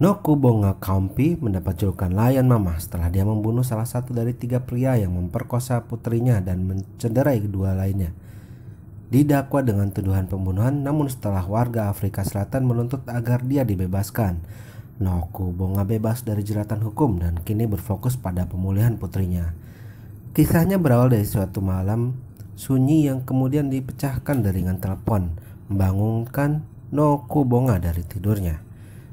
Nokubonga Kampi mendapat julukan Lion Mama setelah dia membunuh salah satu dari tiga pria yang memperkosa putrinya dan mencederai kedua lainnya. Didakwa dengan tuduhan pembunuhan namun setelah warga Afrika Selatan menuntut agar dia dibebaskan. Nokubonga bebas dari jeratan hukum dan kini berfokus pada pemulihan putrinya. Kisahnya berawal dari suatu malam sunyi yang kemudian dipecahkan dari telepon, membangunkan Nokubonga dari tidurnya.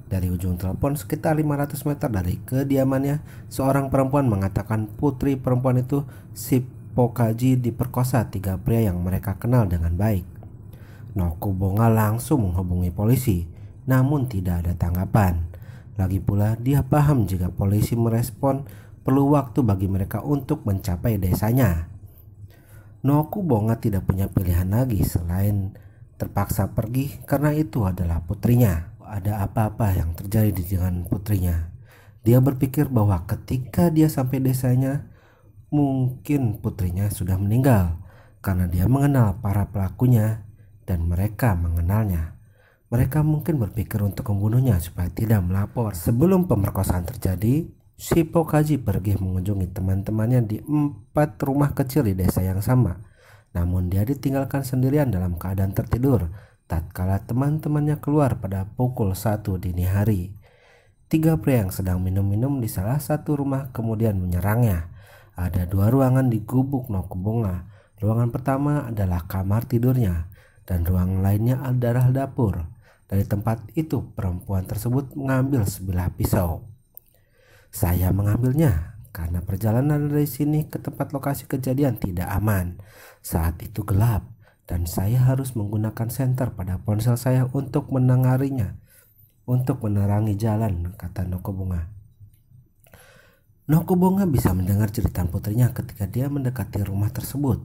Dari ujung telepon sekitar 500 meter dari kediamannya, seorang perempuan mengatakan putri perempuan itu si Pokaji diperkosa tiga pria yang mereka kenal dengan baik. Nokubonga langsung menghubungi polisi, namun tidak ada tanggapan. Lagi pula dia paham jika polisi merespon perlu waktu bagi mereka untuk mencapai desanya. Nokubonga tidak punya pilihan lagi selain terpaksa pergi karena itu adalah putrinya ada apa-apa yang terjadi dengan putrinya. Dia berpikir bahwa ketika dia sampai desanya, mungkin putrinya sudah meninggal karena dia mengenal para pelakunya dan mereka mengenalnya. Mereka mungkin berpikir untuk membunuhnya supaya tidak melapor. Sebelum pemerkosaan terjadi, si Pokaji pergi mengunjungi teman-temannya di empat rumah kecil di desa yang sama. Namun dia ditinggalkan sendirian dalam keadaan tertidur tatkala teman-temannya keluar pada pukul 1 dini hari. Tiga pria yang sedang minum-minum di salah satu rumah kemudian menyerangnya. Ada dua ruangan di gubuk Nokubunga. Ruangan pertama adalah kamar tidurnya dan ruang lainnya adalah dapur. Dari tempat itu perempuan tersebut mengambil sebilah pisau. Saya mengambilnya karena perjalanan dari sini ke tempat lokasi kejadian tidak aman. Saat itu gelap dan saya harus menggunakan senter pada ponsel saya untuk menengarinya, untuk menerangi jalan, kata Noko Bunga bisa mendengar cerita putrinya ketika dia mendekati rumah tersebut.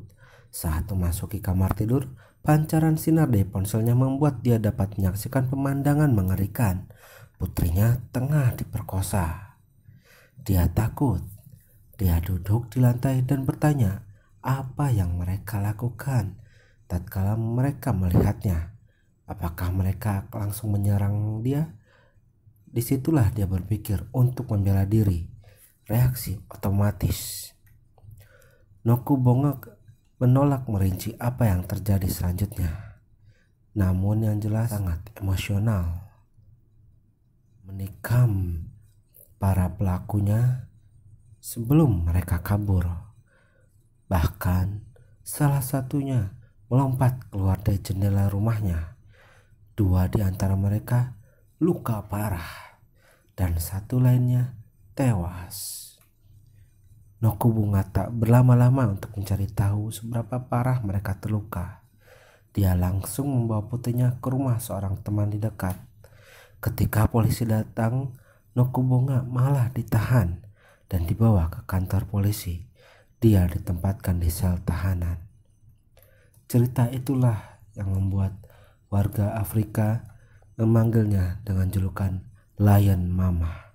Saat memasuki kamar tidur, pancaran sinar dari ponselnya membuat dia dapat menyaksikan pemandangan mengerikan. Putrinya tengah diperkosa. Dia takut. Dia duduk di lantai dan bertanya apa yang mereka lakukan tatkala mereka melihatnya. Apakah mereka langsung menyerang dia? Disitulah dia berpikir untuk membela diri. Reaksi otomatis. Noku bongak menolak merinci apa yang terjadi selanjutnya. Namun yang jelas sangat emosional. Menikam para pelakunya sebelum mereka kabur. Bahkan salah satunya melompat keluar dari jendela rumahnya. Dua di antara mereka luka parah dan satu lainnya tewas. Nokubunga tak berlama-lama untuk mencari tahu seberapa parah mereka terluka. Dia langsung membawa putrinya ke rumah seorang teman di dekat. Ketika polisi datang, Nokubunga malah ditahan dan dibawa ke kantor polisi. Dia ditempatkan di sel tahanan. Cerita itulah yang membuat warga Afrika memanggilnya dengan julukan Lion Mama.